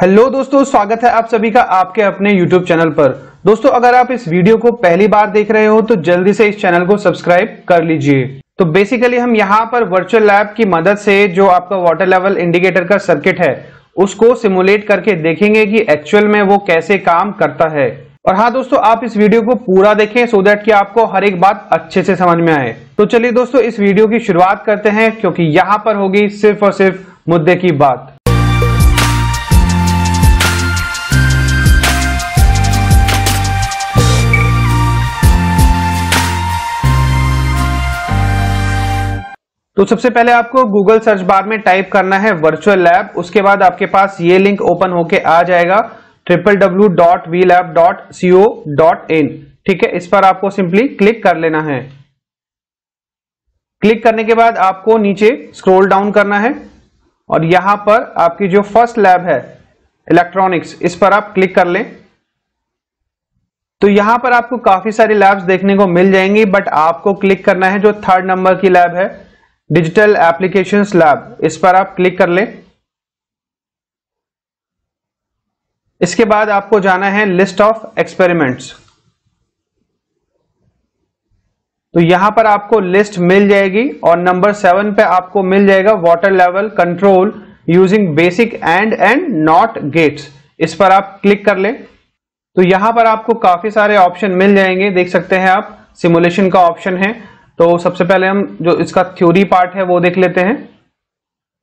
hello दोस्तों स्वागत है आप सभी का आपके अपने यूट्यूब चैनल पर दोस्तों अगर आप इस वीडियो को पहली बार देख रहे हो तो जल्दी से इस चैनल को सब्सक्राइब कर लीजिए तो बेसिकली हम यहाँ पर वर्चुअल लैब की मदद से जो आपका वाटर लेवल इंडिकेटर का सर्किट है उसको सिमुलेट करके देखेंगे कि एक्चुअल में वो कैसे काम करता है और हाँ दोस्तों आप इस वीडियो को पूरा देखें सो देट कि आपको हर एक बात अच्छे से समझ में आए तो चलिए दोस्तों इस वीडियो की शुरुआत करते हैं क्योंकि यहाँ पर होगी सिर्फ और सिर्फ मुद्दे की बात तो सबसे पहले आपको गूगल सर्च बार में टाइप करना है वर्चुअल लैब उसके बाद आपके पास ये लिंक ओपन होके आ जाएगा triple W dot V lab dot C O dot in ठीक है इस पर आपको सिंपली क्लिक कर लेना है क्लिक करने के बाद आपको नीचे स्क्रॉल डाउन करना है और यहां पर आपकी जो फर्स्ट लैब है इलेक्ट्रॉनिक्स इस पर आप क्लिक कर लें तो यहां पर आपको काफी सारी लैब्स देखने को मिल जाएंगी बट आपको क्लिक करना है जो थर्ड नंबर की लैब है डिजिटल एप्लीकेशन लैब इस पर आप क्लिक कर लें इसके बाद आपको जाना है लिस्ट ऑफ एक्सपेरिमेंट्स तो यहां पर आपको लिस्ट मिल जाएगी और नंबर सेवन पे आपको मिल जाएगा water level control using basic and and not gates इस पर आप क्लिक कर लें तो यहां पर आपको काफी सारे ऑप्शन मिल जाएंगे देख सकते हैं आप सिमुलेशन का ऑप्शन है तो सबसे पहले हम जो इसका थ्योरी पार्ट है वो देख लेते हैं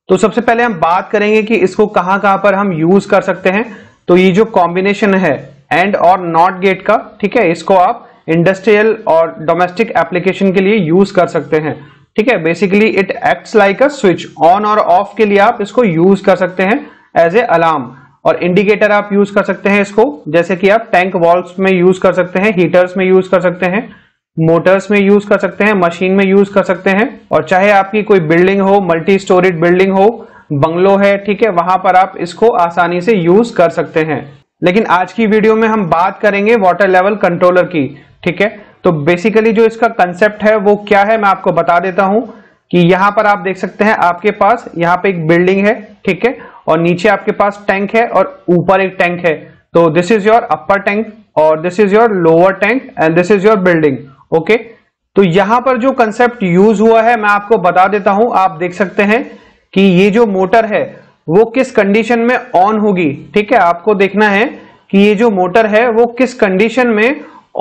तो सबसे पहले हम बात करेंगे कि इसको कहां कहां पर हम यूज कर सकते हैं तो ये जो कॉम्बिनेशन है एंड और नॉट गेट का ठीक है इसको आप इंडस्ट्रियल और डोमेस्टिक एप्लीकेशन के लिए यूज कर सकते हैं ठीक है basically it acts like a switch on और ऑफ के लिए आप इसको यूज कर सकते हैं एज ए अलार्म और इंडिकेटर आप यूज कर सकते हैं इसको जैसे कि आप टैंक वॉल्व में यूज कर सकते हैं हीटर्स में यूज कर सकते हैं मोटर्स में यूज कर सकते हैं मशीन में यूज कर सकते हैं और चाहे आपकी कोई बिल्डिंग हो मल्टी स्टोरीड बिल्डिंग हो बंगलो है ठीक है वहां पर आप इसको आसानी से यूज कर सकते हैं लेकिन आज की वीडियो में हम बात करेंगे वाटर लेवल कंट्रोलर की ठीक है तो बेसिकली जो इसका कंसेप्ट है वो क्या है मैं आपको बता देता हूं कि यहां पर आप देख सकते हैं आपके पास यहाँ पे एक बिल्डिंग है ठीक है और नीचे आपके पास टैंक है और ऊपर एक टैंक है तो this is your upper tank और this is your lower tank and this is your building okay तो यहां पर जो कंसेप्ट यूज हुआ है मैं आपको बता देता हूं आप देख सकते हैं कि ये जो मोटर है वो किस कंडीशन में ऑन होगी ठीक है आपको देखना है कि ये जो मोटर है वो किस कंडीशन में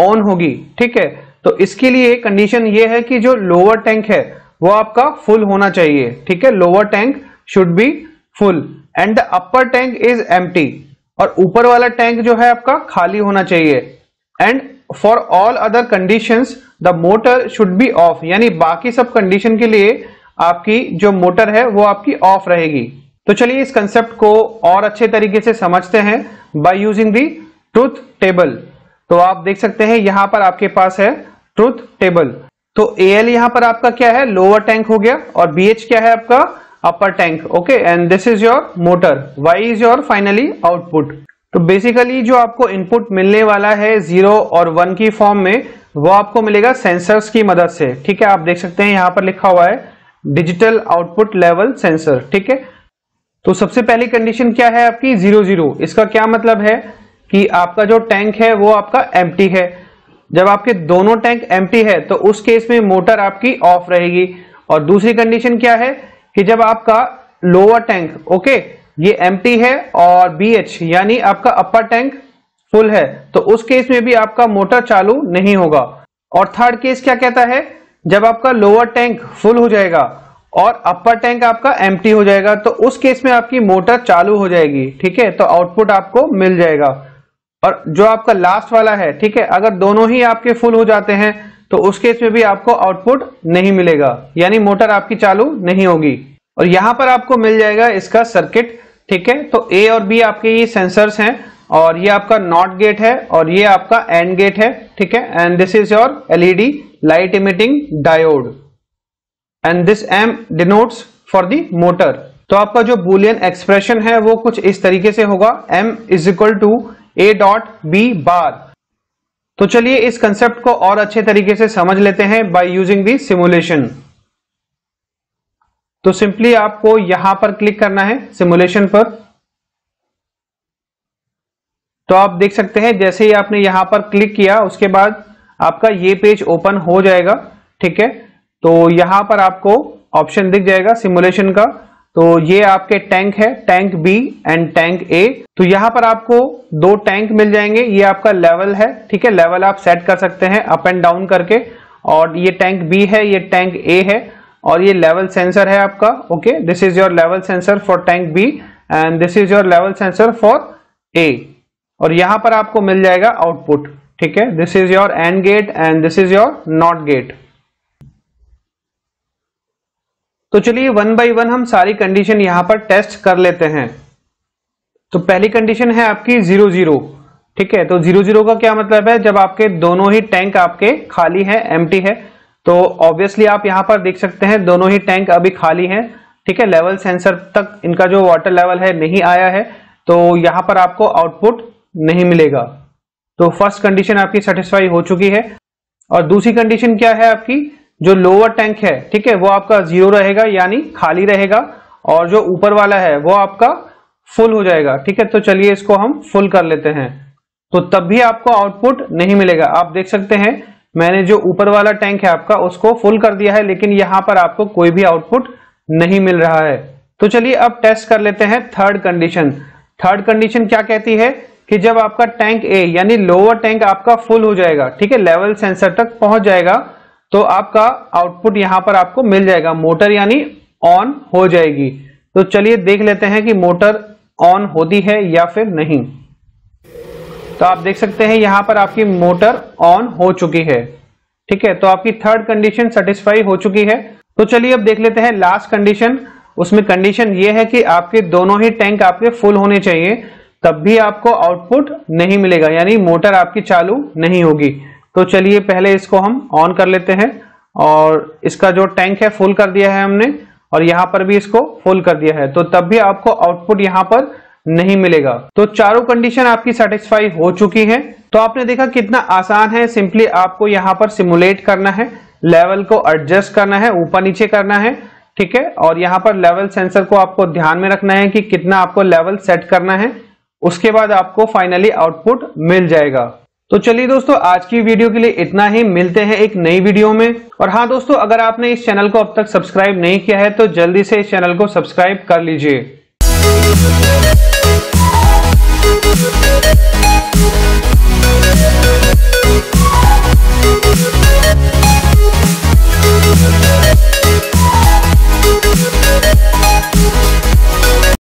ऑन होगी ठीक है तो इसके लिए कंडीशन ये है कि जो लोअर टैंक है वो आपका फुल होना चाहिए ठीक है lower tank should be full and the upper tank is empty और ऊपर वाला टैंक जो है आपका खाली होना चाहिए and for all other condition the motor should be off यानी बाकी सब कंडीशन के लिए आपकी जो मोटर है वो आपकी ऑफ रहेगी तो चलिए इस कंसेप्ट को और अच्छे तरीके से समझते हैं by using the truth table तो आप देख सकते हैं यहां पर आपके पास है ट्रूथ टेबल तो ए एल यहां पर आपका क्या है लोअर टैंक हो गया और बी एच क्या है आपका upper tank okay and this is your motor Y is your finally output तो बेसिकली जो आपको इनपुट मिलने वाला है जीरो और वन की फॉर्म में वो आपको मिलेगा सेंसर्स की मदद से ठीक है आप देख सकते हैं यहां पर लिखा हुआ है डिजिटल आउटपुट लेवल सेंसर ठीक है तो सबसे पहली कंडीशन क्या है आपकी जीरो जीरो इसका क्या मतलब है कि आपका जो टैंक है वो आपका एम है जब आपके दोनों टैंक एम है तो उस केस में मोटर आपकी ऑफ रहेगी और दूसरी कंडीशन क्या है कि जब आपका लोअर टैंक ओके ये एम है और बी एच यानी आपका अपर टैंक फुल है तो उस केस में भी आपका मोटर चालू नहीं होगा और थर्ड केस क्या कहता है जब आपका लोअर टैंक फुल हो जाएगा और अपर टैंक आपका एम हो जाएगा तो उस केस में आपकी मोटर चालू हो जाएगी ठीक है तो आउटपुट आपको मिल जाएगा और जो आपका लास्ट वाला है ठीक है अगर दोनों ही आपके फुल हो जाते हैं तो उस केस में भी आपको आउटपुट नहीं मिलेगा यानी मोटर आपकी चालू नहीं होगी और यहां पर आपको मिल जाएगा इसका सर्किट ठीक है तो ए और बी आपके ये सेंसर्स हैं और ये आपका नॉट गेट है और ये आपका एंड गेट है ठीक है and this is your LED light emitting diode and this M denotes for the motor तो आपका जो बुलियन एक्सप्रेशन है वो कुछ इस तरीके से होगा M is equal to A dot B bar तो चलिए इस कंसेप्ट को और अच्छे तरीके से समझ लेते हैं बाय यूजिंग दी सिमुलेशन तो सिंपली आपको यहां पर क्लिक करना है सिमुलेशन पर तो आप देख सकते हैं जैसे ही आपने यहां पर क्लिक किया उसके बाद आपका ये पेज ओपन हो जाएगा ठीक है तो यहां पर आपको ऑप्शन दिख जाएगा सिमुलेशन का तो ये आपके टैंक है tank B and tank A तो यहां पर आपको दो टैंक मिल जाएंगे ये आपका लेवल है ठीक है लेवल आप सेट कर सकते हैं अप एंड डाउन करके और ये टैंक बी है ये टैंक ए है और ये लेवल सेंसर है आपका okay this is your level sensor for tank B and this is your level sensor for A और यहां पर आपको मिल जाएगा आउटपुट ठीक है this is your and gate and this is your not gate तो चलिए वन बाय वन हम सारी कंडीशन यहां पर टेस्ट कर लेते हैं तो पहली कंडीशन है आपकी जीरो जीरो ठीक है तो जीरो जीरो का क्या मतलब है जब आपके दोनों ही टैंक आपके खाली है एम्प्टी है तो ऑब्वियसली आप यहाँ पर देख सकते हैं दोनों ही टैंक अभी खाली हैं ठीक है लेवल सेंसर तक इनका जो वाटर लेवल है नहीं आया है तो यहाँ पर आपको आउटपुट नहीं मिलेगा तो फर्स्ट कंडीशन आपकी सेटिस्फाई हो चुकी है और दूसरी कंडीशन क्या है आपकी जो लोअर टैंक है ठीक है वो आपका जीरो रहेगा यानी खाली रहेगा और जो ऊपर वाला है वो आपका फुल हो जाएगा ठीक है तो चलिए इसको हम फुल कर लेते हैं तो तब भी आपको आउटपुट नहीं मिलेगा आप देख सकते हैं मैंने जो ऊपर वाला टैंक है आपका उसको फुल कर दिया है लेकिन यहां पर आपको कोई भी आउटपुट नहीं मिल रहा है तो चलिए अब टेस्ट कर लेते हैं थर्ड कंडीशन थर्ड कंडीशन क्या कहती है कि जब आपका टैंक ए यानी लोअर टैंक आपका फुल हो जाएगा ठीक है लेवल सेंसर तक पहुंच जाएगा तो आपका आउटपुट यहां पर आपको मिल जाएगा मोटर यानी ऑन हो जाएगी तो चलिए देख लेते हैं कि मोटर ऑन होती है या फिर नहीं तो आप देख सकते हैं यहां पर आपकी मोटर ऑन हो चुकी है ठीक है तो आपकी थर्ड कंडीशन सेटिस्फाई हो चुकी है तो चलिए अब देख लेते हैं लास्ट कंडीशन उसमें कंडीशन ये है कि आपके दोनों ही टैंक आपके फुल होने चाहिए तब भी आपको आउटपुट नहीं मिलेगा यानी मोटर आपकी चालू नहीं होगी तो चलिए पहले इसको हम ऑन कर लेते हैं और इसका जो टैंक है फुल कर दिया है हमने और यहां पर भी इसको फुल कर दिया है तो तब भी आपको आउटपुट यहां पर नहीं मिलेगा तो चारों कंडीशन आपकी सेटिस्फाई हो चुकी है तो आपने देखा कितना आसान है सिंपली आपको यहाँ पर सिमुलेट करना है लेवल को एडजस्ट करना है ऊपर नीचे करना है ठीक है और यहाँ पर लेवल सेंसर को आपको ध्यान में रखना है कि कितना आपको लेवल सेट करना है उसके बाद आपको फाइनली आउटपुट मिल जाएगा तो चलिए दोस्तों आज की वीडियो के लिए इतना ही मिलते हैं एक नई वीडियो में और हाँ दोस्तों अगर आपने इस चैनल को अब तक सब्सक्राइब नहीं किया है तो जल्दी से इस चैनल को सब्सक्राइब कर लीजिए